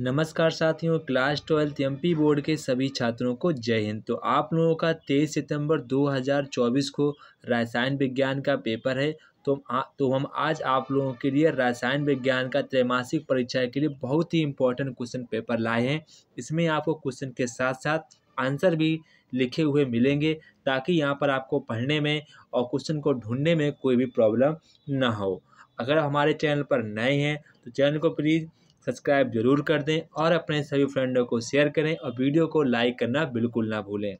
नमस्कार साथियों class twelfth M board के सभी छात्रों को जय हिंद तो आप लोगों का तेईस सितंबर 2024 को रसायन विज्ञान का पेपर है तो आ, तो हम आज आप लोगों के लिए रसायन विज्ञान का त्रैमासिक परीक्षा के लिए बहुत ही इंपॉर्टेंट क्वेश्चन पेपर लाए हैं इसमें आपको क्वेश्चन के साथ साथ आंसर भी लिखे हुए मिलेंगे ताकि यहाँ पर आपको पढ़ने में और क्वेश्चन को ढूंढने में कोई भी प्रॉब्लम ना हो अगर हमारे चैनल पर नए हैं तो चैनल को प्लीज़ सब्सक्राइब जरूर कर दें और अपने सभी फ्रेंडों को शेयर करें और वीडियो को लाइक करना बिल्कुल ना भूलें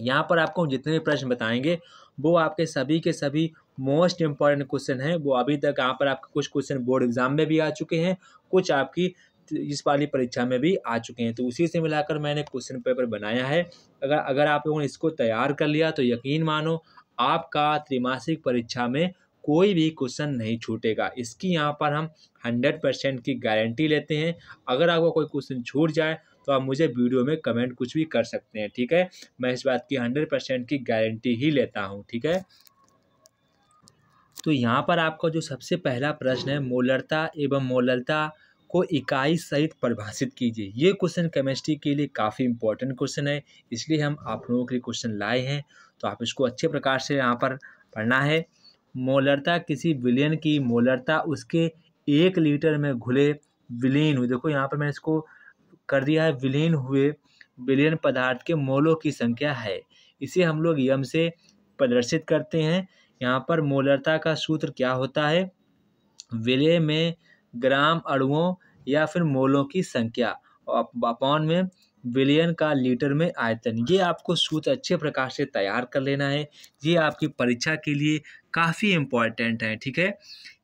यहाँ पर आपको जितने भी प्रश्न बताएंगे वो आपके सभी के सभी मोस्ट इम्पॉर्टेंट क्वेश्चन हैं वो अभी तक यहाँ पर आपके कुछ क्वेश्चन बोर्ड एग्जाम में भी आ चुके हैं कुछ आपकी इस वाली परीक्षा में भी आ चुके हैं तो उसी से मिलाकर मैंने क्वेश्चन पेपर बनाया है अगर अगर आप लोगों ने इसको तैयार कर लिया तो यकीन मानो आपका त्रिमासिक परीक्षा में कोई भी क्वेश्चन नहीं छूटेगा इसकी यहाँ पर हम हंड्रेड परसेंट की गारंटी लेते हैं अगर आपका कोई क्वेश्चन छूट जाए तो आप मुझे वीडियो में कमेंट कुछ भी कर सकते हैं ठीक है मैं इस बात की हंड्रेड परसेंट की गारंटी ही लेता हूँ ठीक है तो यहाँ पर आपका जो सबसे पहला प्रश्न है मोलरता एवं मोललता को इकाई सहित परिभाषित कीजिए ये क्वेश्चन केमिस्ट्री के लिए काफ़ी इंपॉर्टेंट क्वेश्चन है इसलिए हम आप लोगों के लिए क्वेश्चन लाए हैं तो आप इसको अच्छे प्रकार से यहाँ पर पढ़ना है मोलरता किसी विलयन की मोलरता उसके एक लीटर में घुले विलीन हुए देखो यहाँ पर मैंने इसको कर दिया है विलीन हुए विलयन पदार्थ के मोलों की संख्या है इसे हम लोग यम से प्रदर्शित करते हैं यहाँ पर मोलरता का सूत्र क्या होता है विलय में ग्राम अणुओं या फिर मोलों की संख्या और अपॉन में विलयन का लीटर में आयतन ये आपको सूत्र अच्छे प्रकार से तैयार कर लेना है ये आपकी परीक्षा के लिए काफ़ी इम्पॉर्टेंट है ठीक है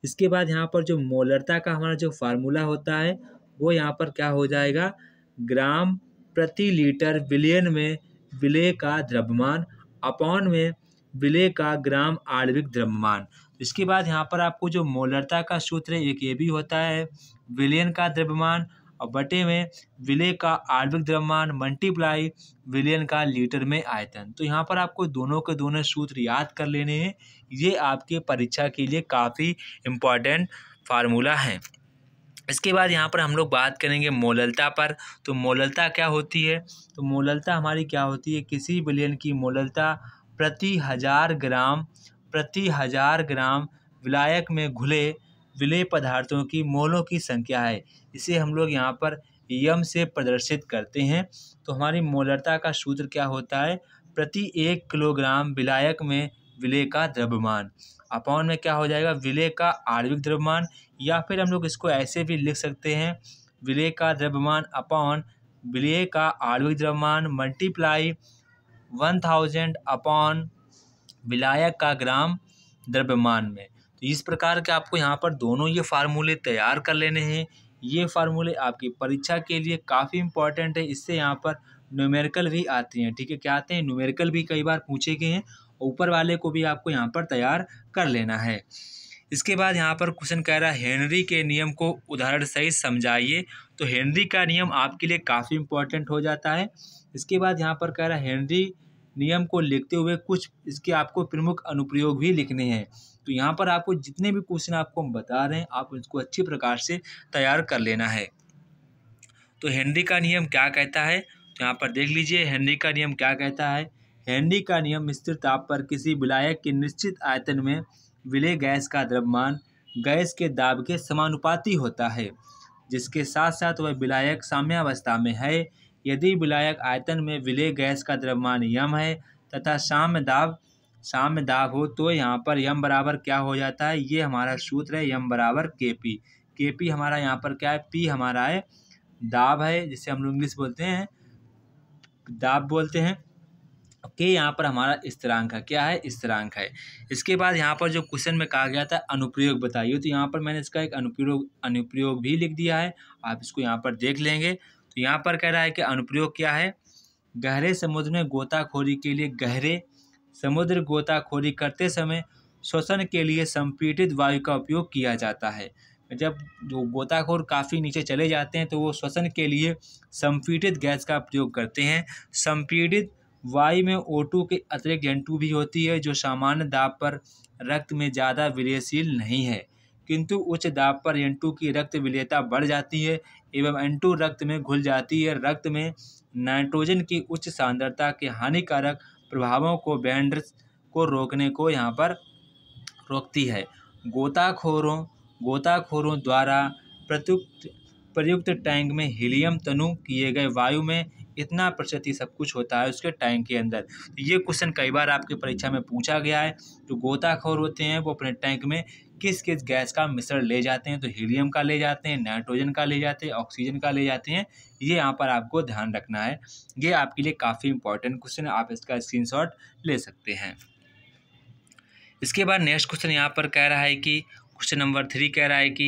इसके बाद यहाँ पर जो मोलरता का हमारा जो फार्मूला होता है वो यहाँ पर क्या हो जाएगा ग्राम प्रति लीटर विलयन में विलय का द्रव्यमान अपॉन में विलय का ग्राम आणविक द्रव्यमान इसके बाद यहाँ पर आपको जो मोलरता का सूत्र एक ये भी होता है विलयन का द्रव्यमान और बटे में विलय का आर्विक द्रव्यमान मल्टीप्लाई विलयन का लीटर में आयतन तो यहाँ पर आपको दोनों के दोनों सूत्र याद कर लेने हैं ये आपके परीक्षा के लिए काफ़ी इम्पॉर्टेंट फार्मूला है इसके बाद यहाँ पर हम लोग बात करेंगे मोललता पर तो मोललता क्या होती है तो मोललता हमारी क्या होती है किसी विलयन की मोललता प्रति हज़ार ग्राम प्रति हज़ार ग्राम विलायक में घुले विलय पदार्थों की मोलों की संख्या है इसे हम लोग यहाँ पर यम से प्रदर्शित करते हैं तो हमारी मोलरता का सूत्र क्या होता है प्रति एक किलोग्राम विलायक में विलय का द्रव्यमान अपॉन में क्या हो जाएगा विलय का आणविक द्रव्यमान या फिर हम लोग इसको ऐसे भी लिख सकते हैं विलय का द्रव्यमान अपॉन विलय का आणविक द्रव्यमान मल्टीप्लाई वन थाउजेंड अपॉन विलायक का ग्राम द्रव्यमान में तो इस प्रकार के आपको यहाँ पर दोनों ये फार्मूले तैयार कर लेने हैं ये फार्मूले आपकी परीक्षा के लिए काफ़ी इंपॉर्टेंट है इससे यहाँ पर न्यूमेरिकल भी आते हैं ठीक है क्या आते हैं न्यूमेरिकल भी कई बार पूछे गए हैं ऊपर वाले को भी आपको यहाँ पर तैयार कर लेना है इसके बाद यहाँ पर क्वेश्चन कह रहा है हेनरी के नियम को उदाहरण सहित समझाइए तो हेनरी का नियम आपके लिए काफ़ी इंपॉर्टेंट हो जाता है इसके बाद यहाँ पर कह रहा है हेनरी नियम को लिखते हुए कुछ इसके आपको प्रमुख अनुप्रयोग भी लिखने हैं तो यहाँ पर आपको जितने भी क्वेश्चन आपको हम बता रहे हैं आप उसको अच्छी प्रकार से तैयार कर लेना है तो हेनरी का नियम क्या कहता है तो यहाँ पर देख लीजिए हेनरी का नियम क्या कहता है हेनरी का नियम स्थिर ताप पर किसी विलायक के निश्चित आयतन में विले गैस का द्रव्यमान गैस के दाब के समानुपाती होता है जिसके साथ साथ वह विलायक साम्यावस्था में है यदि विलायक आयतन में विले गैस का द्रव्यमान यम है तथा साम्य दाब साम्य दाब हो तो यहाँ पर यम बराबर क्या हो जाता है ये हमारा सूत्र है यम बराबर के पी के पी हमारा यहाँ पर क्या है पी हमारा है दाब है जिसे हम लोग इंग्लिश बोलते हैं दाब बोलते हैं के यहाँ पर हमारा स्थिरांक है क्या है स्थिरांक है इसके बाद यहाँ पर जो क्वेश्चन में कहा गया था अनुप्रयोग बताइए तो यहाँ पर मैंने इसका एक अनुप्रयोग अनुप्रयोग भी लिख दिया है आप इसको यहाँ पर देख लेंगे तो यहाँ पर कह रहा है कि अनुप्रयोग क्या है गहरे समुद्र में गोताखोरी के लिए गहरे समुद्र गोताखोरी करते समय श्वसन के लिए संपीड़ित वायु का उपयोग किया जाता है जब जो गोताखोर काफ़ी नीचे चले जाते हैं तो वो श्वसन के लिए संपीड़ित गैस का प्रयोग करते हैं संपीड़ित वायु में ओ के अतिरिक्त एन भी होती है जो सामान्य दाब पर रक्त में ज़्यादा विलयशील नहीं है किंतु उच्च दाब पर एन की रक्त विलयता बढ़ जाती है एवं एन रक्त में घुल जाती है रक्त में नाइट्रोजन की उच्च सांद्रता के हानिकारक प्रभावों को बैंड को रोकने को यहाँ पर रोकती है गोताखोरों गोताखोरों द्वारा प्रयुक्त प्रयुक्त टैंक में हीलियम तनु किए गए वायु में इतना प्रतिशत ही सब कुछ होता है उसके टाइम के अंदर तो ये क्वेश्चन कई बार आपकी परीक्षा में पूछा गया है जो गोताखोर होते हैं वो अपने टैंक में किस किस गैस का मिश्रण ले जाते हैं तो हीलियम का ले जाते हैं नाइट्रोजन का ले जाते हैं ऑक्सीजन का ले जाते हैं ये यहाँ पर आपको ध्यान रखना है ये आपके लिए काफ़ी इंपॉर्टेंट क्वेश्चन है आप इसका स्क्रीन ले सकते हैं इसके बाद नेक्स्ट क्वेश्चन यहाँ पर कह रहा है कि क्वेश्चन नंबर थ्री कह रहा है कि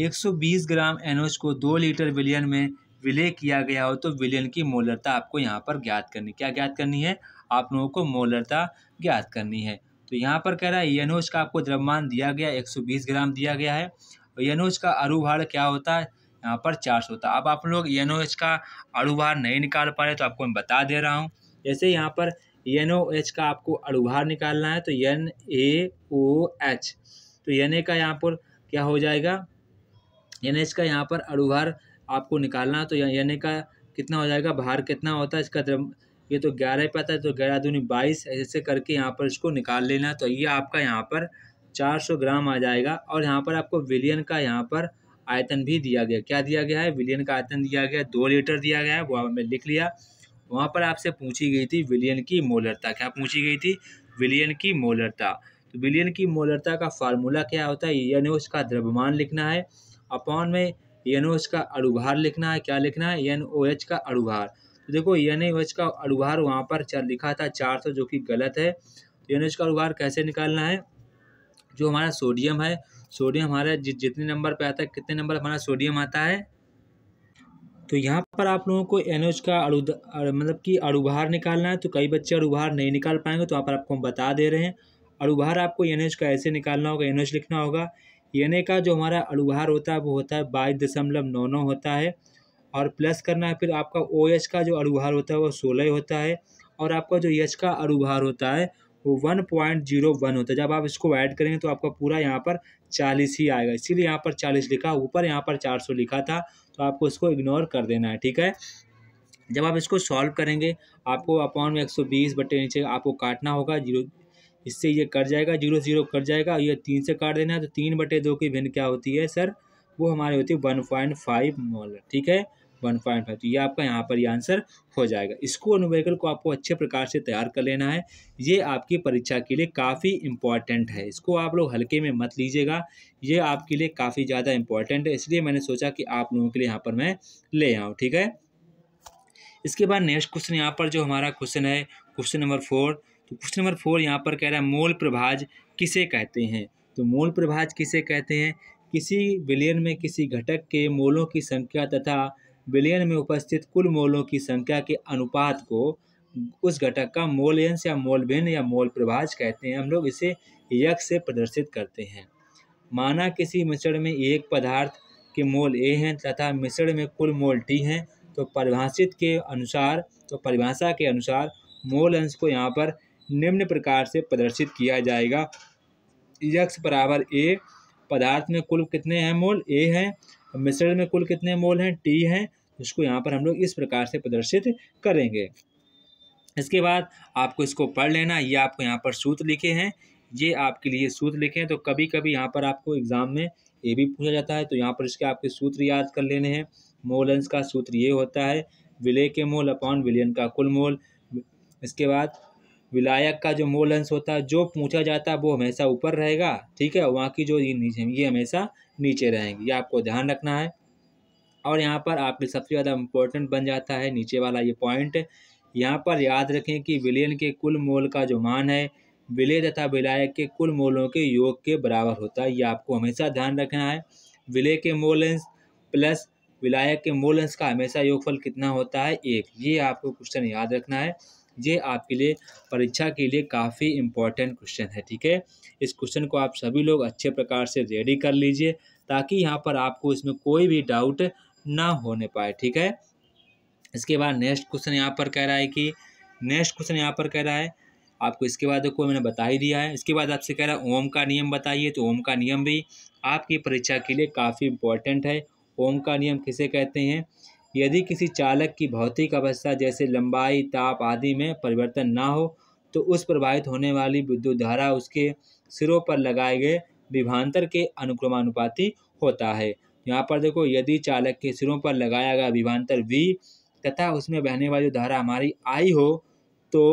120 ग्राम एनओएच को दो लीटर विलियन में विलय किया गया हो तो विलयन की मोलरता आपको यहाँ पर ज्ञात करनी क्या ज्ञात करनी है आप लोगों को मोलरता ज्ञात करनी है तो यहाँ पर कह रहा है यनोज का आपको द्रव्यमान दिया गया 120 ग्राम दिया गया है और यनोज का अरुभार क्या होता है यहाँ पर चार सौ होता है अब आप लोग एन का अणुभार नहीं निकाल पा रहे तो आपको मैं बता दे रहा हूँ जैसे यहाँ पर एन का आपको अड़ुभार निकालना है तो एन ए ओ एच तो एन का यहाँ पर क्या हो जाएगा एन का यहाँ पर अड़ुभार आपको निकालना तो यानी का कितना हो जाएगा भार कितना होता है इसका ये तो ग्यारह पे आता है तो ग्यारह दूनी बाईस ऐसे करके यहाँ पर इसको निकाल लेना तो ये आपका यहाँ पर चार सौ ग्राम आ जाएगा और यहाँ पर आपको विलियन का यहाँ पर आयतन भी दिया गया क्या दिया गया है विलियन का आयतन दिया गया दो लीटर दिया गया है वो हमने लिख लिया वहाँ पर आपसे पूछी गई थी विलियन की मोलरता क्या पूछी गई थी विलियन की मोलरता तो विलियन की मोलरता का फार्मूला क्या होता है यानी उसका द्रव्यमान लिखना है अपॉन में एन ओ एच का अड़ुभार लिखना है क्या लिखना है एन ओ एच का अड़ुभार तो देखो एन ओ एच का अड़ुभार वहाँ पर चार लिखा था चार सौ जो कि गलत है तो एन ओ एच का अड़ुभार कैसे निकालना है जो हमारा सोडियम है सोडियम हमारे जि, जितने नंबर पे आता है कितने नंबर हमारा सोडियम आता है तो यहाँ पर आप लोगों को एन एच का अड़ु मतलब कि अड़ुभार निकालना है तो कई बच्चे अड़ुभार नहीं निकाल पाएंगे तो वहाँ पर आपको हम बता दे रहे हैं अड़ुभार आपको एन एच का ऐसे निकालना होगा एन एच लिखना होगा एन ए का जो हमारा अड़ुहार होता है वो होता है बाईस दशमलव नौ नौ होता है और प्लस करना है फिर आपका ओ OH एच का जो अड़ुहार होता है वो सोलह होता है और आपका जो यच का अड़ुहार होता है वो वन पॉइंट जीरो वन होता है जब आप इसको ऐड करेंगे तो आपका पूरा यहाँ पर चालीस ही आएगा इसीलिए यहाँ पर चालीस लिखा ऊपर यहाँ पर चार सौ लिखा था तो आपको इसको इग्नोर कर देना है ठीक है जब आप इसको सॉल्व करेंगे आपको अपॉन में एक सौ बीस बटे नीचे आपको काटना होगा जीरो इससे ये कट जाएगा जीरो जीरो कट जाएगा ये तीन से काट देना है तो तीन बटे दो की भिन्न क्या होती है सर वो हमारी होती है वन पॉइंट फाइव मॉल ठीक है वन पॉइंट फाइव तो ये आपका यहाँ पर ये आंसर हो जाएगा इसको अनुवेकल को आपको अच्छे प्रकार से तैयार कर लेना है ये आपकी परीक्षा के लिए काफ़ी इंपॉर्टेंट है इसको आप लोग हल्के में मत लीजिएगा ये आपके लिए काफ़ी ज़्यादा इंपॉर्टेंट है इसलिए मैंने सोचा कि आप लोगों के लिए यहाँ पर मैं ले आऊँ ठीक है इसके बाद नेक्स्ट क्वेश्चन यहाँ पर जो हमारा क्वेश्चन है क्वेश्चन नंबर फोर तो क्वेश्चन नंबर फोर यहाँ पर कह रहा है मोल प्रभाज किसे कहते हैं तो मोल प्रभाज किसे कहते हैं किसी विलयन में किसी घटक के मोलों की संख्या तथा विलयन में उपस्थित कुल मोलों की संख्या के अनुपात को उस घटक का मोलयंश या मोलभिन्न या मोल प्रभाज कहते हैं हम लोग इसे यक से प्रदर्शित करते हैं माना किसी मिश्रण में एक पदार्थ के मोल ए हैं तथा मिश्रण में कुल मोल टी हैं तो परिभाषित के अनुसार तो परिभाषा के अनुसार मोल अंश को यहाँ पर निम्न प्रकार से प्रदर्शित किया जाएगा यक्स बराबर ए पदार्थ में कुल कितने हैं मोल ए हैं मिश्रण में कुल कितने मोल हैं टी हैं उसको यहाँ पर हम लोग इस प्रकार से प्रदर्शित करेंगे इसके बाद आपको इसको पढ़ लेना ये आपको यहाँ पर सूत्र लिखे हैं ये आपके लिए सूत्र लिखे हैं तो कभी कभी यहाँ पर आपको एग्ज़ाम में ये भी पूछा जाता है तो यहाँ पर इसके आपके सूत्र याद कर लेने हैं मोलंस का सूत्र ये होता है विलय के मोल अपॉन विलियन का कुल मोल इसके बाद विलायक का जो मोल अंश होता है जो पूछा जाता है वो हमेशा ऊपर रहेगा ठीक है वहाँ की जो ये ये हमेशा नीचे रहेंगे ये आपको ध्यान रखना है और यहाँ पर आपके सबसे ज़्यादा इम्पोर्टेंट बन जाता है नीचे वाला ये पॉइंट यहाँ पर याद रखें कि विलयन के कुल मोल का जो मान है विलय तथा विलायक के कुल मोलों के योग के बराबर होता है ये आपको हमेशा ध्यान रखना है विलय के मोल अंश प्लस विलायक के मोल अंश का हमेशा योगफल कितना होता है एक ये आपको क्वेश्चन याद रखना है ये आपके लिए परीक्षा के लिए काफ़ी इम्पोर्टेंट क्वेश्चन है ठीक है इस क्वेश्चन को आप सभी लोग अच्छे प्रकार से रेडी कर लीजिए ताकि यहाँ पर आपको इसमें कोई भी डाउट ना होने पाए ठीक है इसके बाद नेक्स्ट क्वेश्चन यहाँ पर कह रहा है कि नेक्स्ट क्वेश्चन यहाँ पर कह रहा है आपको इसके बाद को मैंने बता ही दिया है इसके बाद आपसे कह रहा है ओम का नियम बताइए तो ओम का नियम भी आपकी परीक्षा के लिए काफ़ी इंपॉर्टेंट है ओम का नियम किसे कहते हैं यदि किसी चालक की भौतिक अवस्था जैसे लंबाई ताप आदि में परिवर्तन ना हो तो उस प्रभावित होने वाली विद्युत धारा उसके सिरों पर लगाए गए विभांतर के अनुक्रमानुपाति होता है यहाँ पर देखो यदि चालक के सिरों पर लगाया गया विभांतर वी तथा उसमें बहने वाली जो धारा हमारी आई हो तो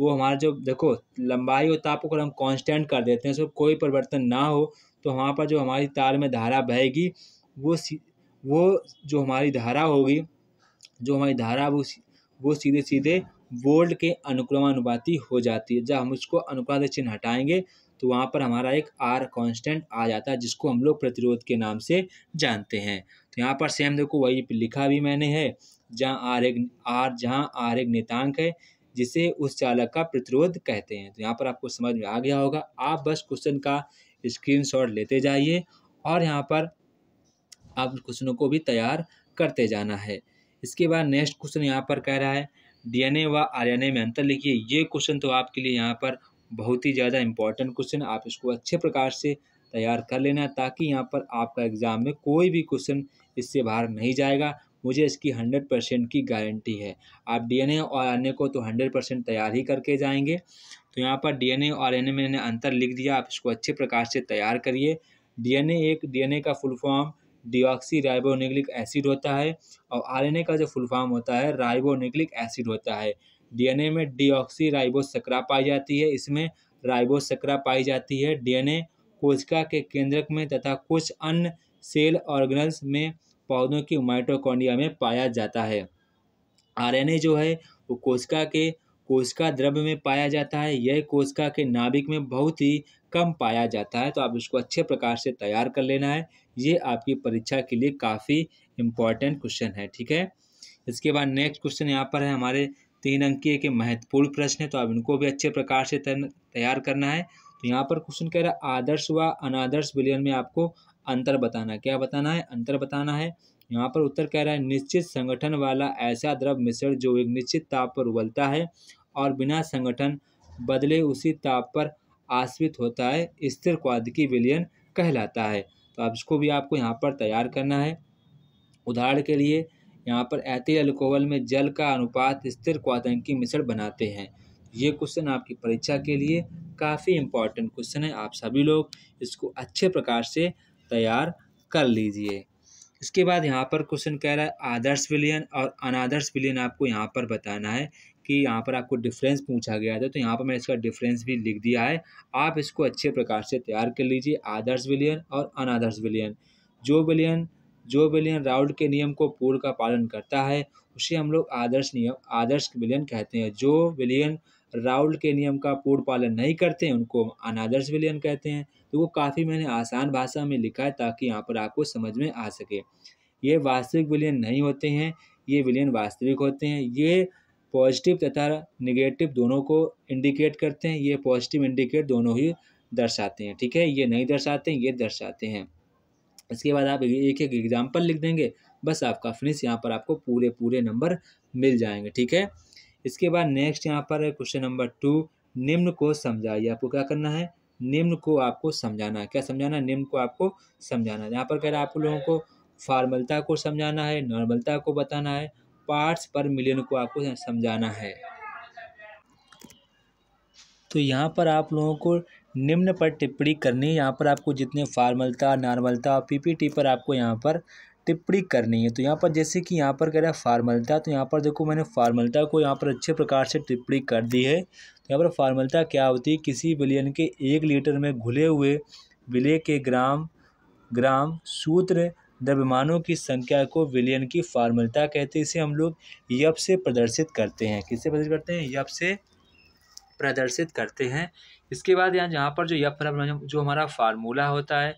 वो हमारा जो देखो लंबाई और ताप को हम कांस्टेंट कर देते हैं सो कोई परिवर्तन ना हो तो वहाँ पर जो हमारी तार में धारा बहेगी वो वो जो हमारी धारा होगी जो हमारी धारा वो वो सीधे सीधे वोल्ट के अनुक्रमानुपाती हो जाती है जब हम उसको अनुपात चिन्ह हटाएंगे तो वहाँ पर हमारा एक आर कांस्टेंट आ जाता है जिसको हम लोग प्रतिरोध के नाम से जानते हैं तो यहाँ पर सेम देखो वही लिखा भी मैंने है जहाँ आर एक आर जहाँ आर एक नितांक है जिसे उस चालक का प्रतिरोध कहते हैं तो यहाँ पर आपको समझ में आ गया होगा आप बस क्वेश्चन का स्क्रीन लेते जाइए और यहाँ पर आप क्वेश्चनों को भी तैयार करते जाना है इसके बाद नेक्स्ट क्वेश्चन यहाँ पर कह रहा है डीएनए व आरएनए में अंतर लिखिए ये क्वेश्चन तो आपके लिए यहाँ पर बहुत ही ज़्यादा इंपॉर्टेंट क्वेश्चन आप इसको अच्छे प्रकार से तैयार कर लेना ताकि यहाँ पर आपका एग्ज़ाम में कोई भी क्वेश्चन इससे बाहर नहीं जाएगा मुझे इसकी हंड्रेड परसेंट की गारंटी है आप डीएनए और आरएनए को तो हंड्रेड परसेंट तैयार ही करके जाएंगे तो यहाँ पर डीएनए और आरएनए में मैंने अंतर लिख दिया आप इसको अच्छे प्रकार से तैयार करिए डीएनए एक डीएनए का full form deoxyribonucleic acid होता है और आरएनए का जो फुल फॉर्म होता है राइबोनिक्लिक एसिड होता है डीएनए में डिऑक्सी राइबो पाई जाती है इसमें राइबो पाई जाती है डीएनए कोशिका के केंद्रक में तथा कुछ अन्य सेल ऑर्गन्स में पौधों की माइटोकॉन्डिया में पाया जाता है आरएनए जो है वो कोशिका के कोशिका द्रव्य में पाया जाता है यह कोशिका के नाभिक में बहुत ही कम पाया जाता है तो आप इसको अच्छे प्रकार से तैयार कर लेना है ये आपकी परीक्षा के लिए काफ़ी इम्पॉर्टेंट क्वेश्चन है ठीक है इसके बाद नेक्स्ट क्वेश्चन यहाँ पर है हमारे तीन अंकीय के महत्वपूर्ण प्रश्न है तो आप इनको भी अच्छे प्रकार से तैयार करना है तो यहाँ पर क्वेश्चन कह रहा है आदर्श व अनादर्श विलयन में आपको अंतर बताना क्या बताना है अंतर बताना है यहाँ पर उत्तर कह रहा है निश्चित संगठन वाला ऐसा द्रव मिश्रण जो एक निश्चित ताप पर उबलता है और बिना संगठन बदले उसी ताप पर आश्रित होता है स्थिर क्वादकी विलयन कहलाता है तो आप इसको भी आपको यहाँ पर तैयार करना है उदाहरण के लिए यहाँ पर एथिल अल्कोहल में जल का अनुपात स्थिर क्वादंकी मिश्रण बनाते हैं ये क्वेश्चन आपकी परीक्षा के लिए काफ़ी इंपॉर्टेंट क्वेश्चन है आप सभी लोग इसको अच्छे प्रकार से तैयार कर लीजिए इसके बाद यहाँ पर क्वेश्चन कह रहा है आदर्श विलयन और अनादर्श विलयन आपको यहाँ पर बताना है कि यहाँ पर आपको डिफरेंस पूछा गया था तो यहाँ पर मैंने इसका डिफरेंस भी लिख दिया है आप इसको अच्छे प्रकार से तैयार कर लीजिए आदर्श विलियन और अनादर्श विलियन जो विलियन जो विलियन राउंड के नियम को पूर्ण का पालन करता है उसे हम लोग आदर्श नियम आदर्श विलियन कहते हैं जो विलियन राउल के नियम का पूर्ण पालन नहीं करते हैं उनको अनादर्श विलियन कहते हैं तो वो काफ़ी मैंने आसान भाषा में लिखा है ताकि यहाँ पर आपको समझ में आ सके ये वास्तविक विलियन नहीं होते हैं ये विलियन वास्तविक होते हैं ये पॉजिटिव तथा निगेटिव दोनों को इंडिकेट करते हैं ये पॉजिटिव इंडिकेट दोनों ही दर्शाते हैं ठीक है ये नहीं दर्शाते हैं ये दर्शाते हैं इसके बाद आप एक एक एग्जाम्पल लिख देंगे बस आपका फिनिश यहाँ पर आपको पूरे पूरे नंबर मिल जाएंगे ठीक है इसके बाद नेक्स्ट यहाँ पर क्वेश्चन नंबर टू निम्न को समझाइए आपको क्या करना है निम्न को आपको समझाना है क्या समझाना है निम्न को आपको समझाना है यहाँ पर कह रहा है आप लोगों को फार्मलता को समझाना है नॉर्मलता को बताना है पार्ट्स पर मिलियन को आपको समझाना है तो यहाँ पर आप लोगों को निम्न पर टिप्पणी करनी है यहाँ पर आपको जितने फार्मलता नॉर्मलता पीपीटी पर आपको यहाँ पर टिप्पणी करनी है तो यहाँ पर जैसे कि यहाँ पर कह रहा है फार्मलता तो यहाँ पर देखो मैंने फार्मलता को यहाँ पर अच्छे प्रकार से टिप्पणी कर दी है तो यहाँ पर फार्मलता क्या होती है किसी विलियन के एक लीटर में घुले हुए विलय के ग्राम ग्राम सूत्र द्रव्यमानों की संख्या को विलयन की फार्मूलता कहते हैं इसे हम लोग यप से प्रदर्शित करते हैं किससे प्रदर्शित करते हैं यप से प्रदर्शित करते हैं इसके बाद यहाँ जहाँ पर जो यप जो हमारा फार्मूला होता है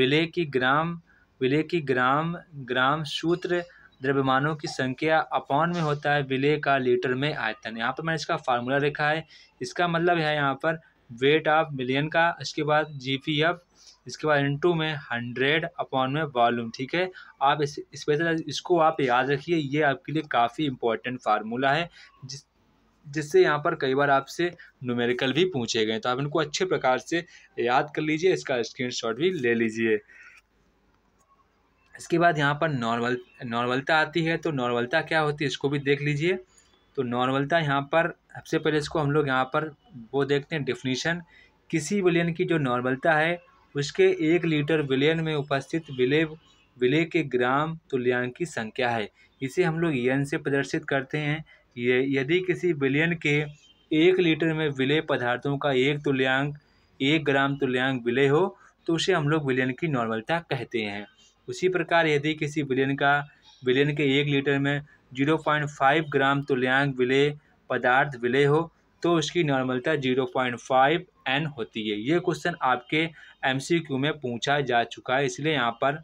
विलय की ग्राम विलय की ग्राम ग्राम सूत्र द्रव्यमानों की संख्या अपॉन में होता है विलय का लीटर में आयतन यहाँ पर मैंने इसका फार्मूला लिखा है इसका मतलब है यहाँ पर वेट ऑफ मिलियन का इसके बाद जी पी एफ इसके बाद इंटू में हंड्रेड अपॉन में वॉल्यूम ठीक है आप इस स्पेशल इसको आप याद रखिए ये आपके लिए काफ़ी इंपॉर्टेंट फार्मूला है जिस जिससे यहाँ पर कई बार आपसे न्यूमेरिकल भी पूछे गए तो आप इनको अच्छे प्रकार से याद कर लीजिए इसका स्क्रीनशॉट भी ले लीजिए इसके बाद यहाँ पर नॉर्मल नॉर्मलता आती है तो नॉर्मलता क्या होती है इसको भी देख लीजिए तो नॉर्मलता यहाँ पर सबसे पहले इसको हम लोग यहाँ पर वो देखते हैं डिफिनीशन किसी विलियन की जो नॉर्मलता है उसके एक लीटर विलयन में उपस्थित विलय विलय के ग्राम तुल्यांक की संख्या है इसे हम लोग यन से प्रदर्शित करते हैं ये यदि किसी विलयन के एक लीटर में विलय पदार्थों का एक तुल्यांक एक ग्राम तुल्यांक विलय हो तो उसे हम लोग विलयन की नॉर्मलता कहते हैं उसी प्रकार यदि किसी विलयन का विलयन के एक लीटर में जीरो पॉइंट फाइव ग्राम तुल्यांक विलय पदार्थ विलय हो तो उसकी नॉर्मलता जीरो पॉइंट फाइव एन होती है ये क्वेश्चन आपके एमसीक्यू में पूछा जा चुका है इसलिए यहाँ पर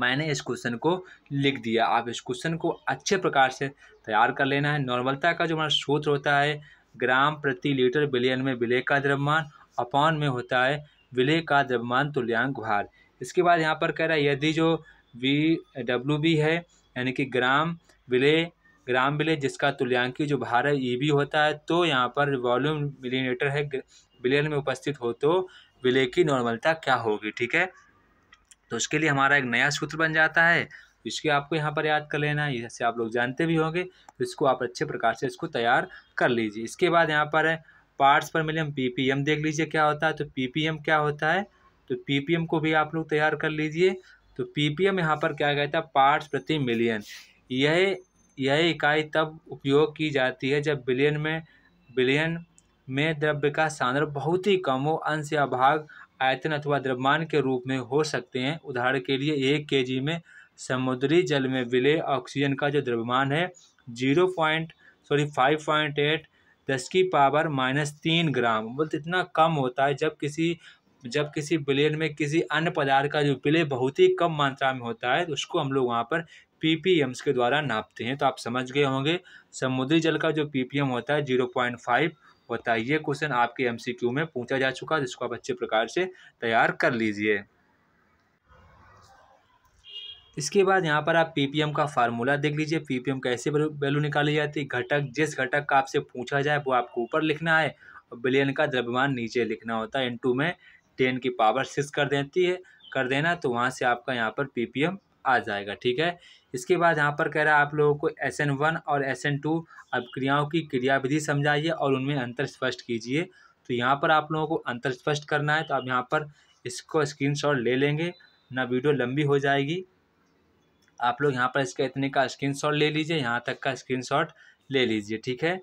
मैंने इस क्वेश्चन को लिख दिया आप इस क्वेश्चन को अच्छे प्रकार से तैयार कर लेना है नॉर्मलता का जो हमारा सूत्र होता है ग्राम प्रति लीटर बिलियन में विलय का द्रव्यमान अपॉन में होता है विलय का द्रव्यमान तुल्यांक भार इसके बाद यहाँ पर कह रहा है यदि जो वी डब्ल्यू बी है यानी कि ग्राम विलय ग्राम बिले जिसका तुल्यांकी जो भार है ई बी होता है तो यहाँ पर वॉल्यूम मिलीमीटर है बिलियन में उपस्थित हो तो विलय की नॉर्मलता क्या होगी ठीक है तो उसके लिए हमारा एक नया सूत्र बन जाता है इसके आपको यहाँ पर याद कर लेना जैसे आप लोग जानते भी होंगे तो इसको आप अच्छे प्रकार से इसको तैयार कर लीजिए इसके बाद यहाँ पर है पार्ट्स पर मिलियम पीपीएम देख लीजिए क्या होता है तो पीपीएम क्या होता है तो पीपीएम को भी आप लोग तैयार कर लीजिए तो पीपीएम यहाँ पर क्या कहता है पार्ट्स प्रति मिलियन यह यह इकाई तब उपयोग की जाती है जब बिलियन में बिलियन में द्रव्य का सांद्र बहुत ही कम हो अंश या भाग आयतन अथवा द्रव्यमान के रूप में हो सकते हैं उदाहरण के लिए एक के जी में समुद्री जल में विलय ऑक्सीजन का जो द्रव्यमान है zero point sorry five point eight दस की पावर माइनस तीन ग्राम बोलते इतना कम होता है जब किसी जब किसी बिलियन में किसी अन्य पदार्थ का जो विलय बहुत ही कम मात्रा में होता है तो उसको हम लोग वहाँ पर पीपीएम्स के द्वारा नापते हैं तो आप समझ गए होंगे समुद्री जल का जो पीपीएम होता है जीरो पॉइंट फाइव होता है ये क्वेश्चन आपके एमसीक्यू में पूछा जा चुका है जिसको आप अच्छे प्रकार से तैयार कर लीजिए इसके बाद यहाँ पर आप पीपीएम का फार्मूला देख लीजिए पीपीएम कैसे वैल्यू निकाली जाती है घटक जिस घटक का आपसे पूछा जाए वो आपको ऊपर लिखना है और बिलियन का द्रव्यमान नीचे लिखना होता है टू में टेन की पावर सिक्स कर देती है कर देना तो वहाँ से आपका यहाँ पर पीपीएम आ जाएगा ठीक है इसके बाद यहाँ पर कह रहा है आप लोगों को एस एन वन और एस एन टू अब क्रियाओं की क्रियाविधि समझाइए और उनमें अंतर स्पष्ट कीजिए तो यहाँ पर आप लोगों को अंतर स्पष्ट करना है तो आप यहाँ पर इसको स्क्रीनशॉट ले लेंगे ना वीडियो लंबी हो जाएगी आप लोग यहाँ पर इसका इतने का स्क्रीन ले लीजिए यहाँ तक का स्क्रीन ले लीजिए ठीक है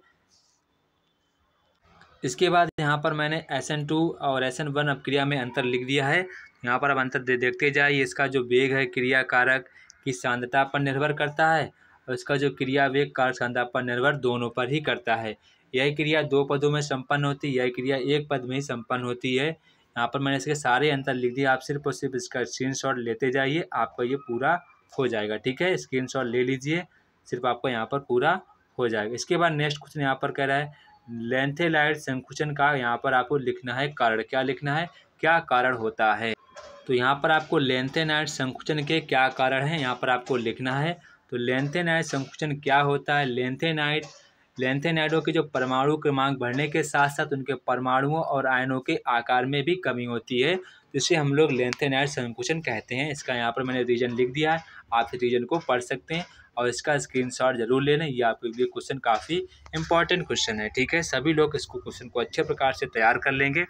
इसके बाद यहाँ पर मैंने एस एन टू और एस एन वन अब क्रिया में अंतर लिख दिया है यहाँ पर अब अंतर दे देखते जाइए इसका जो वेग है क्रिया कारक की सांद्रता पर निर्भर करता है और इसका जो क्रिया वेग कार्य सांद्रता पर निर्भर दोनों पर ही करता है यह क्रिया दो पदों में संपन्न होती है यह क्रिया एक पद में ही संपन्न होती है यहाँ पर मैंने इसके सारे अंतर लिख दिए आप सिर्फ और सिर्फ इसका स्क्रीन लेते जाइए आपका ये पूरा हो जाएगा ठीक है स्क्रीन ले लीजिए सिर्फ आपको यहाँ पर पूरा हो जाएगा इसके बाद नेक्स्ट क्वेश्चन यहाँ पर कह रहा है लेंथेलाइट संकुचन का यहाँ पर आपको लिखना है कारण क्या लिखना है क्या कारण होता है तो यहाँ पर आपको नाइट संकुचन के क्या कारण हैं यहाँ पर आपको लिखना है तो नाइट संकुचन क्या होता है लेंथेनाइट नाइटों के जो परमाणु क्रमांक बढ़ने के साथ साथ उनके परमाणुओं और आयनों के आकार में भी कमी होती है जिसे हम लोग नाइट संकुचन कहते हैं इसका यहाँ पर मैंने रीजन लिख दिया है आप रीजन को पढ़ सकते हैं और इसका स्क्रीन जरूर ले लें यह आपके लिए क्वेश्चन काफ़ी इंपॉर्टेंट क्वेश्चन है ठीक है सभी लोग इसको क्वेश्चन को अच्छे प्रकार से तैयार कर लेंगे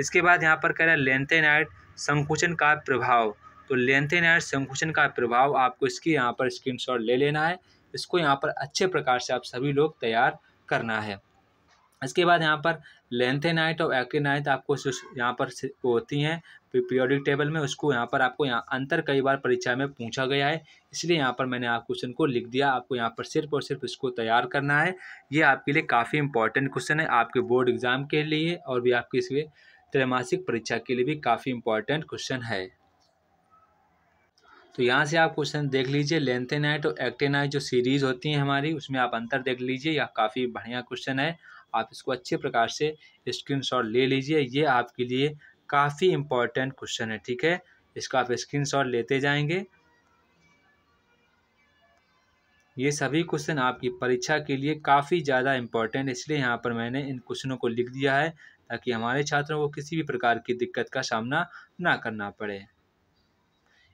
इसके बाद यहाँ पर कह रहे हैं नाइट संकुचन का प्रभाव तो लेंथेन एंड संकुचन का प्रभाव आपको इसकी यहाँ पर स्क्रीनशॉट ले लेना है इसको यहाँ पर अच्छे प्रकार से आप सभी लोग तैयार करना है इसके बाद यहाँ पर लेंथेनाइट और नाइट आपको यहाँ पर होती हैं पीरियोडिक टेबल में उसको यहाँ पर आपको यहाँ अंतर कई बार परीक्षा में पूछा गया है इसलिए यहाँ पर मैंने आप क्वेश्चन को लिख दिया आपको यहाँ पर सिर्फ और सिर्फ इसको तैयार करना है ये आपके लिए काफ़ी इंपॉर्टेंट क्वेश्चन है आपके बोर्ड एग्ज़ाम के लिए और भी आपके इसलिए त्रैमासिक परीक्षा के लिए भी काफ़ी इंपॉर्टेंट क्वेश्चन है तो यहाँ से आप क्वेश्चन देख लीजिए लेंथेनाइट और एक्टेनाइट जो सीरीज़ होती है हमारी उसमें आप अंतर देख लीजिए यह काफ़ी बढ़िया क्वेश्चन है आप इसको अच्छे प्रकार से स्क्रीनशॉट ले लीजिए ये आपके लिए काफ़ी इंपॉर्टेंट क्वेश्चन है ठीक है इसको आप स्क्रीन लेते जाएंगे ये सभी क्वेश्चन आपकी परीक्षा के लिए काफ़ी ज़्यादा इंपॉर्टेंट इसलिए यहाँ पर मैंने इन क्वेश्चनों को लिख दिया है ताकि हमारे छात्रों को किसी भी प्रकार की दिक्कत का सामना ना करना पड़े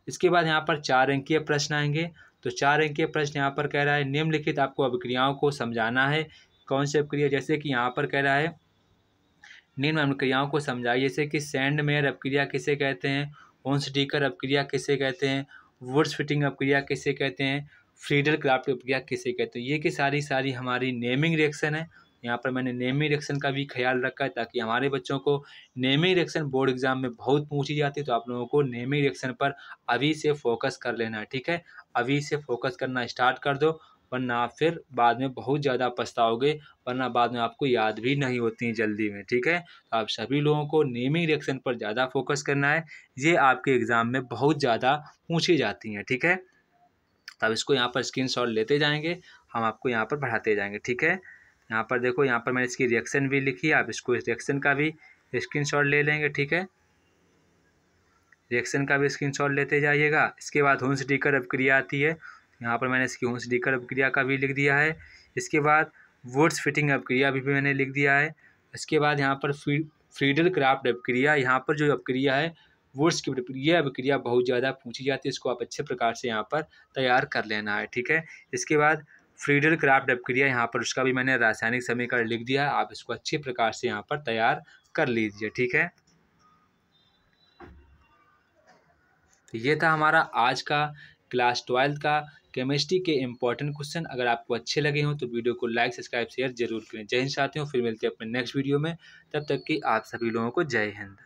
इसके बाद यहाँ पर चार अंकीय प्रश्न आएंगे तो चार अंकीय प्रश्न यहाँ पर कह रहा है निम्नलिखित आपको अभिक्रियाओं को समझाना है कौन सी अभिक्रिया जैसे कि यहाँ पर कह रहा है निम्न अभिक्रियाओं को समझाइए जैसे कि सैंड मेयर अभिक्रिया किसे कहते हैं होन्स डीकर अभिक्रिया किसे कहते हैं वुड्स फिटिंग अभिक्रिया किसे कहते हैं फ्रीडर क्राफ्ट अभिक्रिया किसे कहते हैं ये की सारी सारी हमारी नेमिंग रिएक्शन है यहाँ पर मैंने नेमी इलेक्शन का भी ख्याल रखा है ताकि हमारे बच्चों को नेमी इलेक्शन बोर्ड एग्जाम में बहुत पूछी जाती है तो आप लोगों को नेमी इलेक्शन पर अभी से फोकस कर लेना है ठीक है अभी से फोकस करना स्टार्ट कर दो वरना फिर बाद में बहुत ज़्यादा पछताओगे वरना बाद में आपको याद भी नहीं होती जल्दी में ठीक है तो आप सभी लोगों को नेमी इलेक्शन पर ज़्यादा फोकस करना है ये आपके एग्ज़ाम में बहुत ज़्यादा पूछी जाती हैं ठीक है तब इसको यहाँ पर स्क्रीन लेते जाएंगे हम आपको यहाँ पर बढ़ाते जाएंगे ठीक है यहाँ पर देखो यहाँ पर मैंने इसकी रिएक्शन भी लिखी है आप इसको इस रिएक्शन का भी स्क्रीनशॉट ले लेंगे ठीक है रिएक्शन का भी स्क्रीनशॉट लेते जाइएगा इसके बाद होन्स डीकर अभिक्रिया आती है यहाँ पर मैंने इसकी होन्स डीकर अभिक्रिया का भी लिख दिया है इसके बाद वुड्स फिटिंग अभिक्रिया भी, भी मैंने लिख दिया है इसके बाद यहाँ पर फ्रीडल क्राफ्ट अभिक्रिया यहाँ पर जो अभिक्रिया है वुड्स की ये अभिक्रिया बहुत ज़्यादा पूछी जाती है इसको आप अच्छे प्रकार से यहाँ पर तैयार कर लेना है ठीक है इसके बाद फ्रीडल क्राफ्ट अपक्रिया यहाँ पर उसका भी मैंने रासायनिक समीकरण लिख दिया आप इसको अच्छे प्रकार से यहाँ पर तैयार कर लीजिए ठीक है ये था हमारा आज का क्लास ट्वेल्थ का केमिस्ट्री के इम्पॉर्टेंट क्वेश्चन अगर आपको अच्छे लगे हों तो वीडियो को लाइक सब्सक्राइब शेयर जरूर करें जय हिंद साथियों फिर मिलते हैं अपने नेक्स्ट वीडियो में तब तक कि आप सभी लोगों को जय हिंद